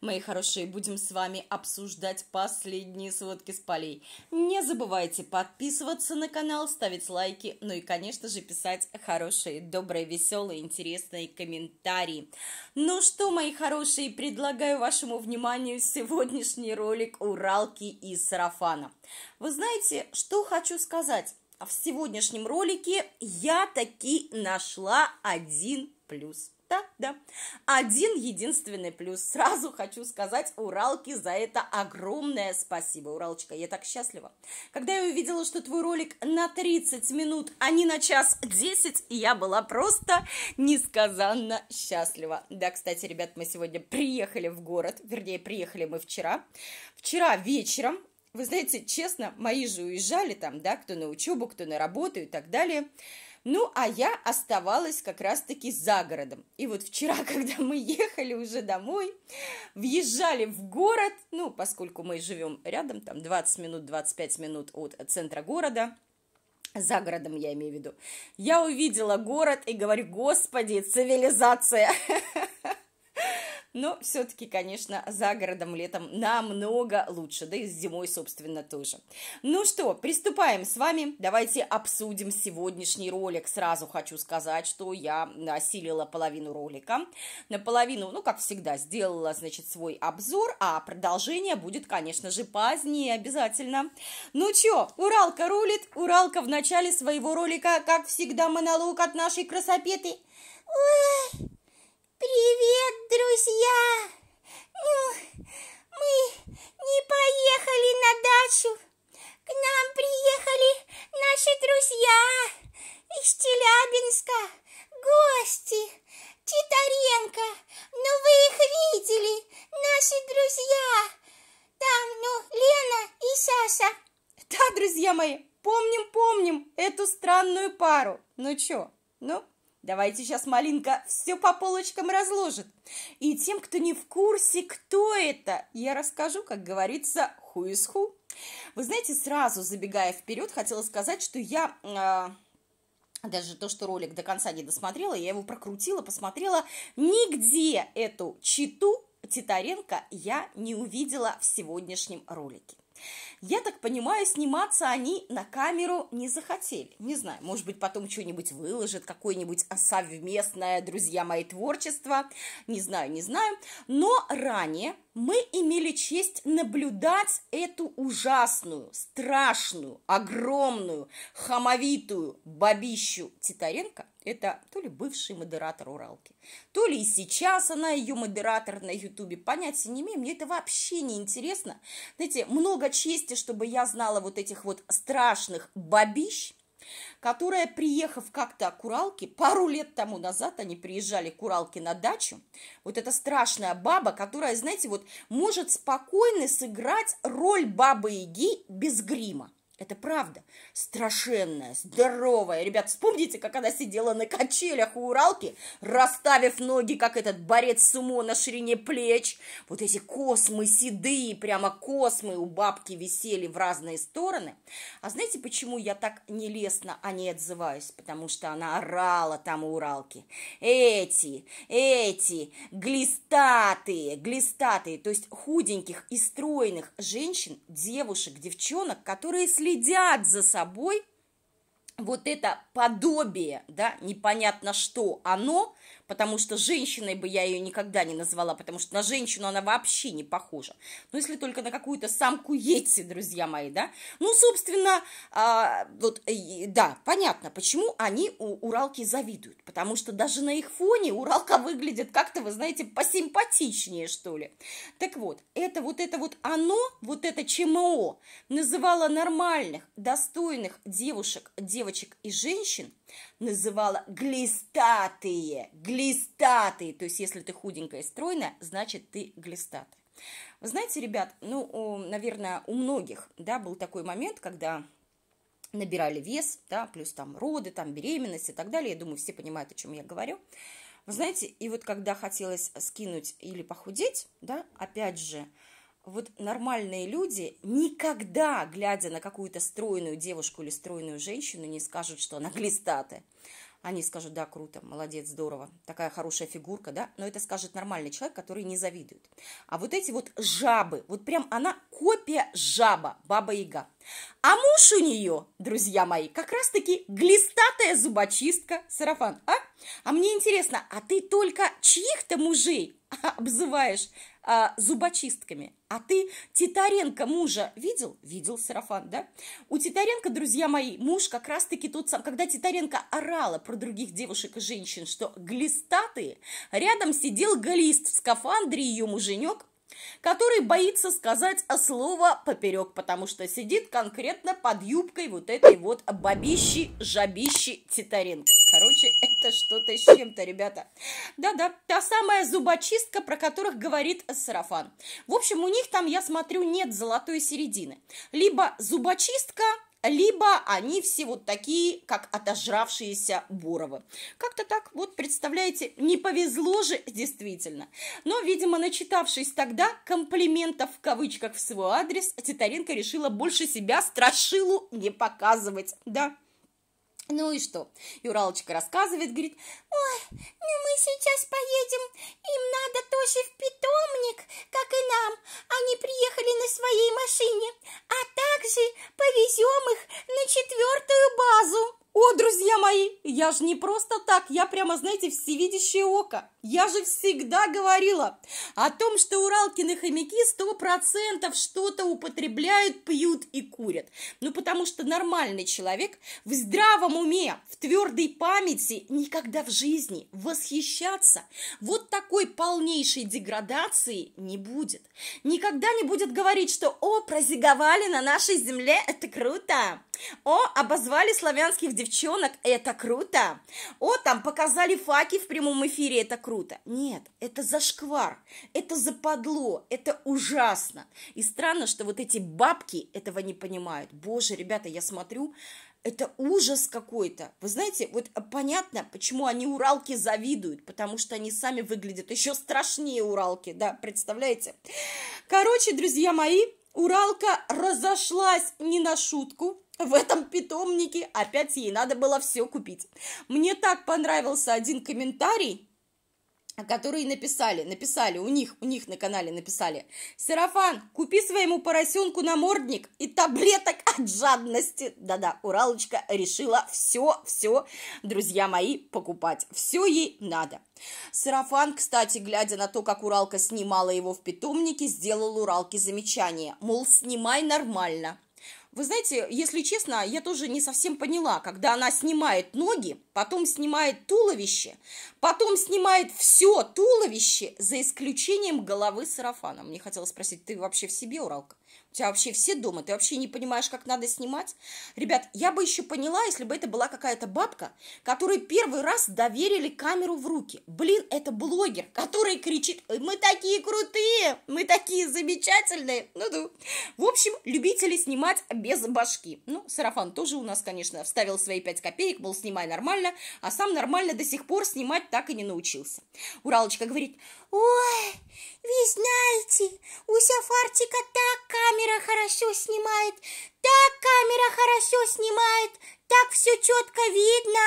Мои хорошие, будем с вами обсуждать последние сводки с полей. Не забывайте подписываться на канал, ставить лайки, ну и, конечно же, писать хорошие, добрые, веселые, интересные комментарии. Ну что, мои хорошие, предлагаю вашему вниманию сегодняшний ролик «Уралки и сарафана». Вы знаете, что хочу сказать? В сегодняшнем ролике я таки нашла один плюс – да, да. Один единственный плюс. Сразу хочу сказать Уралке за это огромное спасибо. Уралочка, я так счастлива. Когда я увидела, что твой ролик на 30 минут, а не на час 10, я была просто несказанно счастлива. Да, кстати, ребят, мы сегодня приехали в город, вернее, приехали мы вчера. Вчера вечером вы знаете, честно, мои же уезжали там, да, кто на учебу, кто на работу и так далее. Ну, а я оставалась как раз-таки за городом. И вот вчера, когда мы ехали уже домой, въезжали в город, ну, поскольку мы живем рядом, там 20 минут, 25 минут от центра города, за городом я имею в виду, я увидела город и говорю, господи, цивилизация, но все-таки, конечно, за городом летом намного лучше, да и с зимой, собственно, тоже. Ну что, приступаем с вами, давайте обсудим сегодняшний ролик. Сразу хочу сказать, что я осилила половину ролика, наполовину, ну, как всегда, сделала, значит, свой обзор, а продолжение будет, конечно же, позднее обязательно. Ну чё, Уралка рулит, Уралка в начале своего ролика, как всегда, монолог от нашей красопеты. Ура! «Привет, друзья! Ну, мы не поехали на дачу. К нам приехали наши друзья из Челябинска, гости, Титаренко. Ну, вы их видели, наши друзья. Там, ну, Лена и Саша. Да, друзья мои, помним, помним эту странную пару. Ну чё, ну, Давайте сейчас Малинка все по полочкам разложит. И тем, кто не в курсе, кто это, я расскажу, как говорится, ху из ху. Вы знаете, сразу забегая вперед, хотела сказать, что я... Э, даже то, что ролик до конца не досмотрела, я его прокрутила, посмотрела. Нигде эту читу Титаренко я не увидела в сегодняшнем ролике. Я так понимаю, сниматься они на камеру не захотели. Не знаю, может быть, потом что-нибудь выложат, какое-нибудь совместное, друзья мои, творчество. Не знаю, не знаю. Но ранее мы имели честь наблюдать эту ужасную, страшную, огромную, хамовитую бабищу Титаренко. Это то ли бывший модератор Уралки, то ли и сейчас она ее модератор на Ютубе. Понятия не имею, мне это вообще не интересно. Знаете, много чести, чтобы я знала вот этих вот страшных бабищ, которая, приехав как-то к Уралке, пару лет тому назад они приезжали к Уралке на дачу, вот эта страшная баба, которая, знаете, вот может спокойно сыграть роль бабы-яги без грима. Это правда. Страшенная, здоровая. Ребят, вспомните, как она сидела на качелях у Уралки, расставив ноги, как этот борец сумо на ширине плеч. Вот эти космы седые, прямо космы у бабки висели в разные стороны. А знаете, почему я так нелестно о ней отзываюсь? Потому что она орала там у Уралки. Эти, эти, глистатые, глистатые. То есть худеньких и стройных женщин, девушек, девчонок, которые следуют следят за собой, вот это подобие, да, непонятно что оно, потому что женщиной бы я ее никогда не назвала, потому что на женщину она вообще не похожа. Ну, если только на какую-то самку Йетси, друзья мои, да. Ну, собственно, а, вот, и, да, понятно, почему они у Уралки завидуют, потому что даже на их фоне Уралка выглядит как-то, вы знаете, посимпатичнее, что ли. Так вот, это вот это вот оно, вот это ЧМО, называла нормальных, достойных девушек, девочек и женщин, называла глистатые, глистатые глистатый. То есть, если ты худенькая и стройная, значит, ты глистатый. Вы знаете, ребят, ну, наверное, у многих, да, был такой момент, когда набирали вес, да, плюс там роды, там беременность и так далее. Я думаю, все понимают, о чем я говорю. Вы знаете, и вот когда хотелось скинуть или похудеть, да, опять же, вот нормальные люди никогда, глядя на какую-то стройную девушку или стройную женщину, не скажут, что она глистатая. Они скажут, да, круто, молодец, здорово, такая хорошая фигурка, да, но это скажет нормальный человек, который не завидует. А вот эти вот жабы, вот прям она копия жаба, баба-яга. А муж у нее, друзья мои, как раз-таки глистатая зубочистка сарафан, а? А мне интересно, а ты только чьих-то мужей обзываешь а, зубочистками. А ты Титаренко мужа видел? Видел сарафан, да? У Титаренко, друзья мои, муж как раз-таки тот сам, когда Титаренко орала про других девушек и женщин, что глистатые, рядом сидел глист в скафандре ее муженек, который боится сказать слово поперек, потому что сидит конкретно под юбкой вот этой вот бабищи, жабищи Титаренко. Короче, это что-то с чем-то, ребята. Да-да, та самая зубочистка, про которых говорит сарафан. В общем, у них там, я смотрю, нет золотой середины. Либо зубочистка, либо они все вот такие, как отожравшиеся буровы. Как-то так, вот представляете, не повезло же действительно. Но, видимо, начитавшись тогда комплиментов в кавычках в свой адрес, Титаренко решила больше себя страшилу не показывать, да. Ну и что? Юралочка рассказывает, говорит, ой, ну мы сейчас поедем, им надо тоже в питомник, как и нам. Они приехали на своей машине, а также повезем их на четвертую базу. О, друзья мои, я же не просто так, я прямо, знаете, всевидящее око. Я же всегда говорила о том, что уралкины хомяки сто процентов что-то употребляют, пьют и курят. Ну, потому что нормальный человек в здравом уме, в твердой памяти никогда в жизни восхищаться вот такой полнейшей деградации не будет. Никогда не будет говорить, что «О, прозиговали на нашей земле, это круто!» О, обозвали славянских девчонок, это круто! О, там показали факи в прямом эфире, это круто! круто. Нет, это зашквар, это западло, это ужасно. И странно, что вот эти бабки этого не понимают. Боже, ребята, я смотрю, это ужас какой-то. Вы знаете, вот понятно, почему они уралки завидуют, потому что они сами выглядят еще страшнее уралки, да, представляете? Короче, друзья мои, уралка разошлась не на шутку, в этом питомнике опять ей надо было все купить. Мне так понравился один комментарий, которые написали, написали, у них, у них на канале написали, «Серафан, купи своему поросенку намордник и таблеток от жадности». Да-да, Уралочка решила все, все, друзья мои, покупать. Все ей надо. Сарафан, кстати, глядя на то, как Уралка снимала его в питомнике, сделал Уралке замечание, мол, снимай нормально – вы знаете, если честно, я тоже не совсем поняла, когда она снимает ноги, потом снимает туловище, потом снимает все туловище, за исключением головы сарафана. Мне хотелось спросить, ты вообще в себе, Уралка? тебя вообще все дома, ты вообще не понимаешь, как надо снимать. Ребят, я бы еще поняла, если бы это была какая-то бабка, которой первый раз доверили камеру в руки. Блин, это блогер, который кричит, мы такие крутые, мы такие замечательные. Ну, ну. В общем, любители снимать без башки. Ну, Сарафан тоже у нас, конечно, вставил свои 5 копеек, был снимай нормально, а сам нормально до сих пор снимать так и не научился. Уралочка говорит, ой, вы знаете, у Фартика так камера хорошо снимает, так камера хорошо снимает, так все четко видно.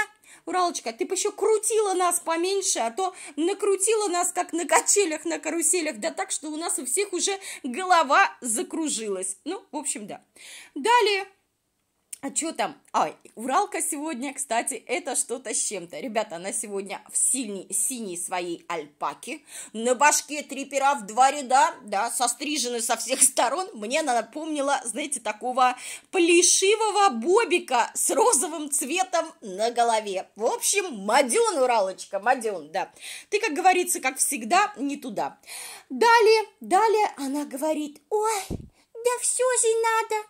Уралочка, ты бы еще крутила нас поменьше, а то накрутила нас, как на качелях, на каруселях, да так, что у нас у всех уже голова закружилась. Ну, в общем, да. Далее а что там? А, Уралка сегодня, кстати, это что-то с чем-то. Ребята, она сегодня в синей, синей своей альпаке. На башке три пера в два ряда, да, сострижены со всех сторон. Мне она напомнила, знаете, такого плешивого бобика с розовым цветом на голове. В общем, Маден, Уралочка, Маден, да. Ты, как говорится, как всегда, не туда. Далее, далее она говорит, ой, да все же надо,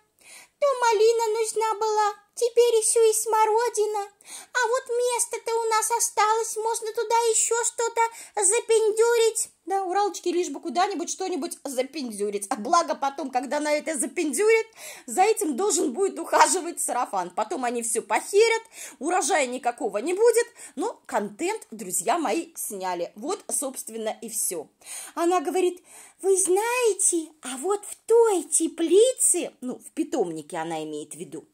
то малина нужна была, теперь еще и смородина. А вот место-то у нас осталось, можно туда еще что-то запендюрить. Да, Уралочке лишь бы куда-нибудь что-нибудь запендюрить. А благо потом, когда она это запендюрит, за этим должен будет ухаживать сарафан. Потом они все похерят, урожая никакого не будет, но ну, контент, друзья мои, сняли. Вот, собственно, и все. Она говорит, вы знаете, а вот в той теплице, ну, в питомнике она имеет в виду,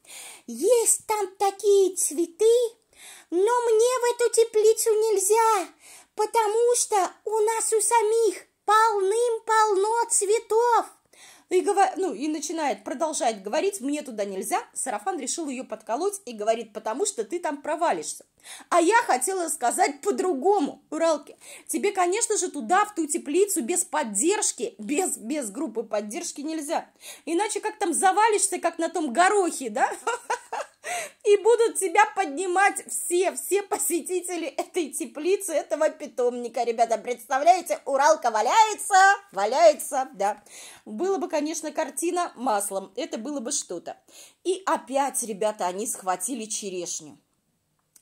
есть там такие цветы, но мне в эту теплицу нельзя, потому что у нас у самих полным-полно цветов. И, говор... ну, и начинает продолжать говорить, мне туда нельзя. Сарафан решил ее подколоть и говорит, потому что ты там провалишься. А я хотела сказать по-другому, Уралке. Тебе, конечно же, туда, в ту теплицу, без поддержки, без, без группы поддержки нельзя. Иначе как там завалишься, как на том горохе, да? И будут тебя поднимать все, все посетители этой теплицы, этого питомника, ребята. Представляете, Уралка валяется, валяется, да. Было бы, конечно, картина маслом, это было бы что-то. И опять, ребята, они схватили черешню.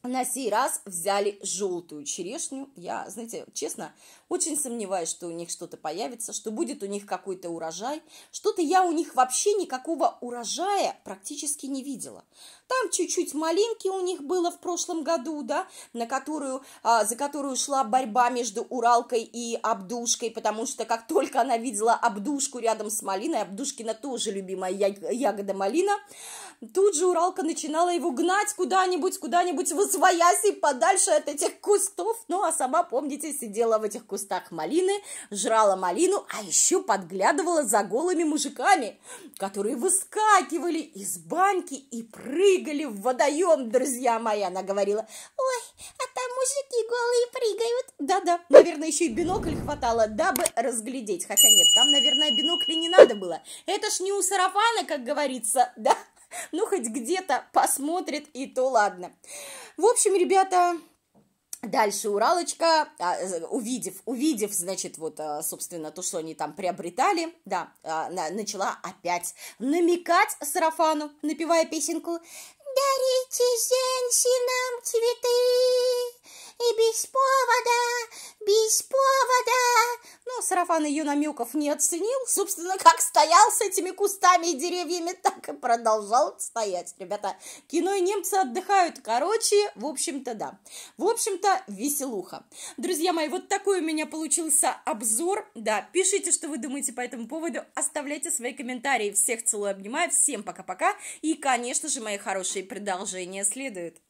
На сей раз взяли желтую черешню. Я, знаете, честно, очень сомневаюсь, что у них что-то появится, что будет у них какой-то урожай. Что-то я у них вообще никакого урожая практически не видела. Там чуть-чуть малинки у них было в прошлом году, да, на которую, а, за которую шла борьба между Уралкой и Абдушкой, потому что как только она видела Абдушку рядом с малиной, Абдушкина тоже любимая ягода малина, тут же Уралка начинала его гнать куда-нибудь, куда-нибудь в освоясь и подальше от этих кустов, ну а сама, помните, сидела в этих кустах кустах малины, жрала малину, а еще подглядывала за голыми мужиками, которые выскакивали из баньки и прыгали в водоем, друзья мои, она говорила. Ой, а там мужики голые прыгают. Да-да, наверное, еще и бинокль хватало, дабы разглядеть. Хотя нет, там, наверное, бинокля не надо было. Это ж не у сарафана, как говорится, да? Ну, хоть где-то посмотрит, и то ладно. В общем, ребята, Дальше Уралочка, а, увидев, увидев, значит, вот, а, собственно, то, что они там приобретали, да, а, начала опять намекать Сарафану, напевая песенку «Дарите женщинам цветы, и без повода, без повода. но сарафан ее намеков не оценил. Собственно, как стоял с этими кустами и деревьями, так и продолжал стоять. Ребята, кино и немцы отдыхают. Короче, в общем-то, да. В общем-то, веселуха. Друзья мои, вот такой у меня получился обзор. Да, пишите, что вы думаете по этому поводу. Оставляйте свои комментарии. Всех целую, обнимаю. Всем пока-пока. И, конечно же, мои хорошие продолжения следуют.